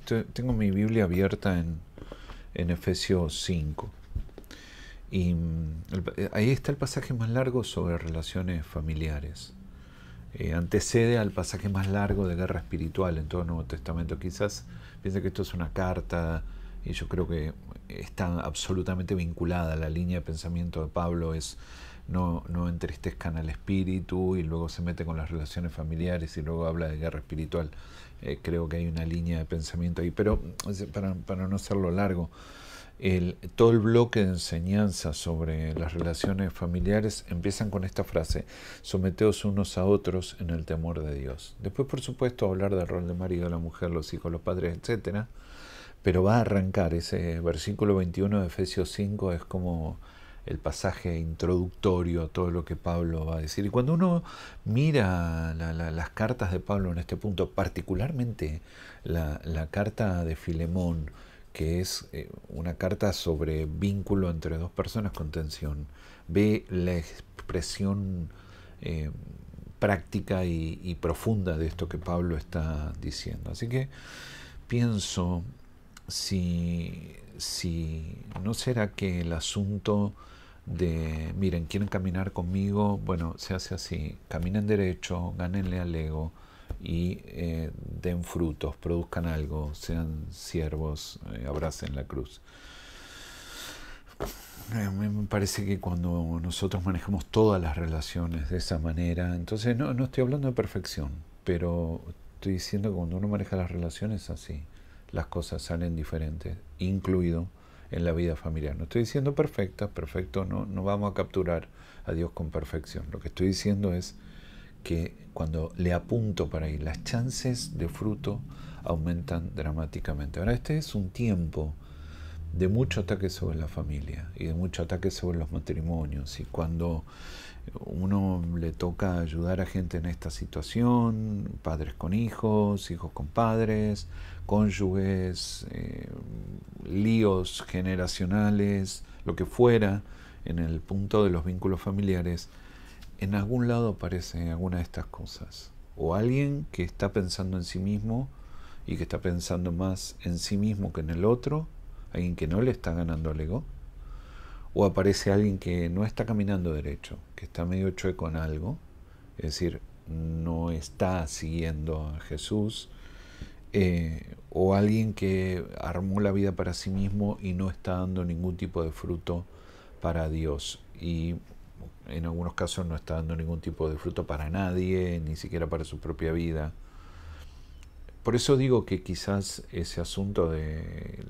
tengo mi Biblia abierta en, en Efesios 5. Y mm, eh, ahí está el pasaje más largo sobre relaciones familiares. Eh, antecede al pasaje más largo de guerra espiritual en todo el Nuevo Testamento. Quizás piensa que esto es una carta y yo creo que está absolutamente vinculada. a La línea de pensamiento de Pablo es no, entristezcan al espíritu y luego se mete con las relaciones familiares y luego habla de guerra espiritual. Eh, creo que hay una línea de pensamiento ahí, pero para, no hacerlo largo, el, todo el bloque de enseñanza sobre las relaciones familiares empiezan con esta frase, someteos unos a otros en el temor de Dios. Después, por supuesto, hablar del rol de marido, la mujer, los hijos, los padres, etcétera Pero va a arrancar ese versículo 21 de Efesios 5, es como el pasaje introductorio, a todo lo que Pablo va a decir. Y cuando uno mira las cartas de Pablo en este punto, particularmente la, carta de Filemón, que es eh, una carta sobre vínculo entre dos personas con tensión, ve la expresión eh, práctica y, profunda de esto que Pablo está diciendo. Así que pienso si, si no será que el asunto de, miren, quieren caminar conmigo, bueno, se hace así, caminen derecho, gánenle al ego y eh, den frutos, produzcan algo, sean siervos, eh, abracen la cruz. me parece que cuando nosotros manejamos todas las relaciones de esa manera, entonces no, no estoy hablando de perfección, pero estoy diciendo que cuando uno maneja las relaciones así, las cosas salen diferentes, incluido en la vida familiar. No estoy diciendo perfecta, perfecto no, no vamos a capturar a Dios con perfección. Lo que estoy diciendo es que cuando le apunto para ahí, las chances de fruto aumentan dramáticamente. Ahora, este es un tiempo de mucho ataque sobre la familia y de mucho ataque sobre los matrimonios. Y cuando uno le toca ayudar a gente en esta situación, padres con hijos, hijos con padres, cónyuges, eh, líos generacionales, lo que fuera, en el punto de los vínculos familiares, en algún lado aparece alguna de estas cosas. O alguien que está pensando en sí mismo y que está pensando más en sí mismo que en el otro, alguien que no le está ganando al ego, o aparece alguien que no está caminando derecho, que está medio chueco en algo, es decir, no está siguiendo a Jesús, eh, o alguien que armó la vida para sí mismo y no está dando ningún tipo de fruto para Dios. Y en algunos casos no está dando ningún tipo de fruto para nadie, ni siquiera para su propia vida. Por eso digo que quizás ese asunto de,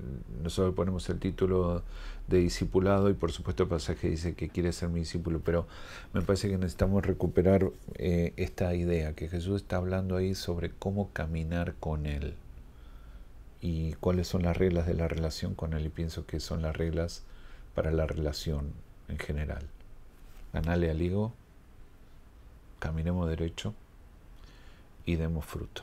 nosotros ponemos el título de discipulado y por supuesto el pasaje dice que quiere ser mi discípulo, pero me parece que necesitamos recuperar eh, esta idea, que Jesús está hablando ahí sobre cómo caminar con Él y cuáles son las reglas de la relación con Él y pienso que son las reglas para la relación en general. Ganale al higo, caminemos derecho y demos fruto.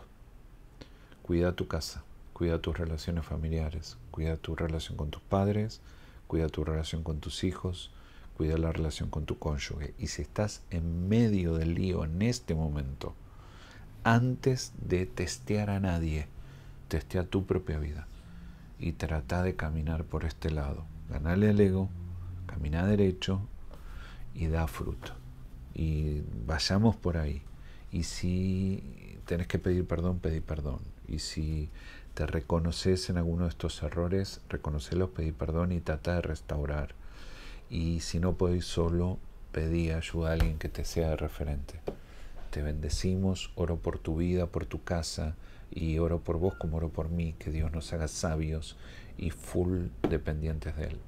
Cuida tu casa, cuida tus relaciones familiares, cuida tu relación con tus padres, cuida tu relación con tus hijos, cuida la relación con tu cónyuge. Y si estás en medio del lío en este momento, antes de testear a nadie, testea tu propia vida y trata de caminar por este lado. Ganale al ego, camina derecho y da fruto. Y vayamos por ahí. Y si tenés que pedir perdón, pedí perdón. Y si te reconoces en alguno de estos errores, reconocelos, pedí perdón y trata de restaurar. Y si no podéis solo, pedí ayuda a alguien que te sea de referente. Te bendecimos, oro por tu vida, por tu casa y oro por vos como oro por mí, que Dios nos haga sabios y full dependientes de Él.